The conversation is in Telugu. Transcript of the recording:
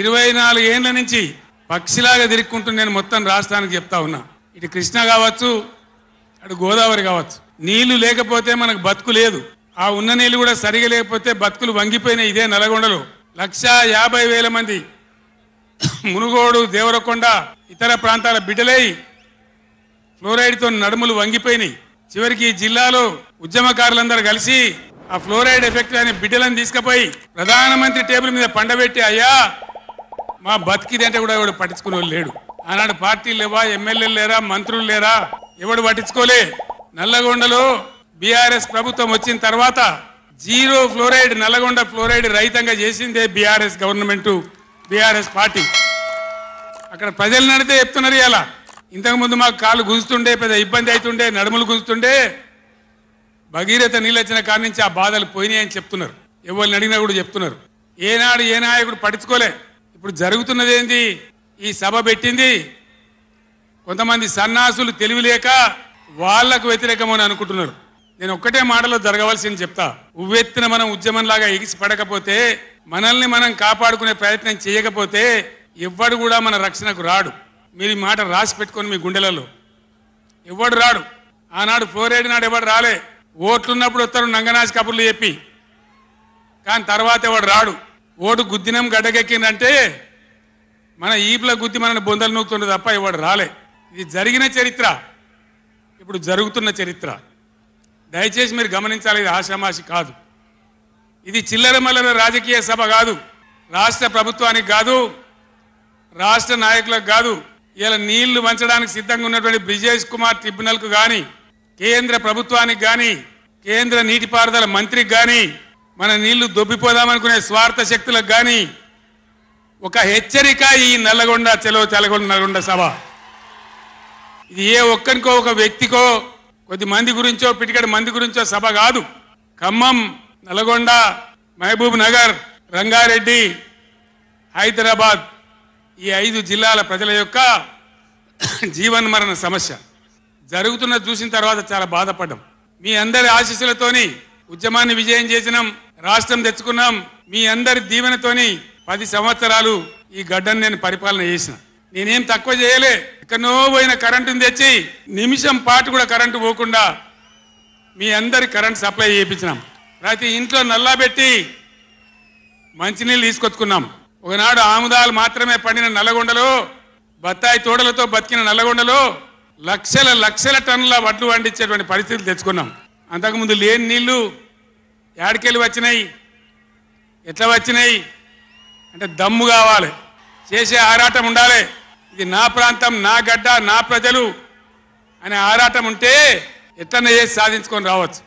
ఇరవై నాలుగేళ్ల నుంచి పక్షిలాగా తిరుక్కుంటూ నేను మొత్తం రాష్ట్రానికి చెప్తా ఉన్నా ఇటు కృష్ణ కావచ్చు అటు గోదావరి కావచ్చు నీళ్లు లేకపోతే మనకు బతుకు లేదు ఆ ఉన్న నీళ్లు కూడా సరిగా లేకపోతే బతుకులు వంగిపోయినాయి ఇదే నల్గొండలో లక్షా యాభై వేల మంది మునుగోడు దేవరకొండ ఇతర ప్రాంతాల బిడ్డలై ఫ్లోరైడ్తో నడుములు వంగిపోయినాయి చివరికి జిల్లాలో ఉద్యమకారులందరూ కలిసి ఆ ఫ్లోరైడ్ ఎఫెక్ట్ అనే బిడ్డలను తీసుకుపోయి ప్రధానమంత్రి టేబుల్ మీద పండబెట్టి అయ్యా మా అంటే కూడా ఎవడు వాళ్ళు లేడు ఆనాడు పార్టీలు లేవా ఎమ్మెల్యేలు లేరా మంత్రులు లేరా ఎవడు పట్టించుకోలే నల్లగొండలో బీఆర్ఎస్ ప్రభుత్వం వచ్చిన తర్వాత జీరో ఫ్లోరైడ్ నల్లగొండ ఫ్లోరైడ్ రహితంగా చేసిందే బీఆర్ఎస్ గవర్నమెంట్ బీఆర్ఎస్ పార్టీ అక్కడ ప్రజలు నడితే చెప్తున్నారు ఇలా ఇంతకుముందు మాకు కాలు గుంజుతుండే పెద్ద ఇబ్బంది అవుతుండే నడుములు గుంజుతుండే భగీరథ నీళ్ళొచ్చిన వచ్చిన కాడి నుంచి ఆ బాధలు పోయినాయని చెప్తున్నారు ఎవరిని అడిగినా కూడా చెప్తున్నారు ఏనాడు ఏ నాయకుడు పట్టించుకోలే ఇప్పుడు జరుగుతున్నదేంది ఈ సభ పెట్టింది కొంతమంది సన్నాసులు తెలివిలేక వాళ్లకు వ్యతిరేకమని అనుకుంటున్నారు నేను ఒక్కటే మాటలో జరగవలసింది చెప్తా ఉవ్వెత్తిన మనం ఉద్యమంలాగా ఎగిసి పడకపోతే మనల్ని మనం కాపాడుకునే ప్రయత్నం చేయకపోతే ఎవ్వడు కూడా మన రక్షణకు రాడు మీరు ఈ మాట రాసి పెట్టుకొని మీ గుండెలలో ఎవ్వడు రాడు ఆనాడు ఫ్లోరైడ్ నాడు ఎవడు రాలే ఓట్లున్నప్పుడు వస్తారు నంగనాజ్ కబుర్లు చెప్పి కానీ తర్వాత ఎవడు రాడు ఓటు గుద్దినం గడ్డకెక్కిందంటే మన ఈపుల గుద్ది మనని బొందలు నూకుతుండే తప్ప ఇవాడు రాలే ఇది జరిగిన చరిత్ర ఇప్పుడు జరుగుతున్న చరిత్ర దయచేసి మీరు గమనించాలి ఇది ఆషామాషి కాదు ఇది చిల్లర మల్లర రాజకీయ సభ కాదు రాష్ట్ర ప్రభుత్వానికి కాదు రాష్ట్ర నాయకులకు కాదు ఇలా నీళ్లు వంచడానికి సిద్ధంగా ఉన్నటువంటి బ్రిజేష్ కుమార్ ట్రిబ్యునల్కు కానీ కేంద్ర ప్రభుత్వానికి కానీ కేంద్ర నీటిపారుదల మంత్రికి కానీ మన నీళ్లు దొబ్బిపోదామనుకునే స్వార్థ శక్తులకు కానీ ఒక హెచ్చరిక ఈ నల్లగొండ చెలో చలగొండ నల్గొండ సభ ఇది ఏ ఒక్కనికో ఒక వ్యక్తికో కొద్ది మంది గురించో పిటికడి మంది గురించో సభ కాదు ఖమ్మం నల్గొండ మహబూబ్ నగర్ రంగారెడ్డి హైదరాబాద్ ఈ ఐదు జిల్లాల ప్రజల యొక్క మరణ సమస్య జరుగుతున్న చూసిన తర్వాత చాలా బాధపడ్డాం మీ అందరి ఆశీస్సులతోని ఉద్యమాన్ని విజయం చేసినాం రాష్ట్రం తెచ్చుకున్నాం మీ అందరి దీవెనతోని పది సంవత్సరాలు ఈ గడ్డను నేను పరిపాలన చేసిన నేనేం తక్కువ చేయలే ఎక్కడో పోయిన కరెంటుని తెచ్చి నిమిషం పాటు కూడా కరెంటు పోకుండా మీ అందరి కరెంట్ సప్లై చేయించినాం ప్రతి ఇంట్లో నల్లా పెట్టి మంచినీళ్ళు తీసుకొచ్చుకున్నాం ఒకనాడు ఆముదాలు మాత్రమే పండిన నల్లగొండలో బత్తాయి తోడలతో బతికిన నల్లగొండలో లక్షల లక్షల టన్నుల వడ్లు పండించేటువంటి పరిస్థితులు తెచ్చుకున్నాం అంతకుముందు లేని నీళ్లు యాడికెళ్ళి వచ్చినాయి ఎట్లా వచ్చినాయి అంటే దమ్ము కావాలి చేసే ఆరాటం ఉండాలి ఇది నా ప్రాంతం నా గడ్డ నా ప్రజలు అనే ఆరాటం ఉంటే ఎట్లనే చేసి సాధించుకొని రావచ్చు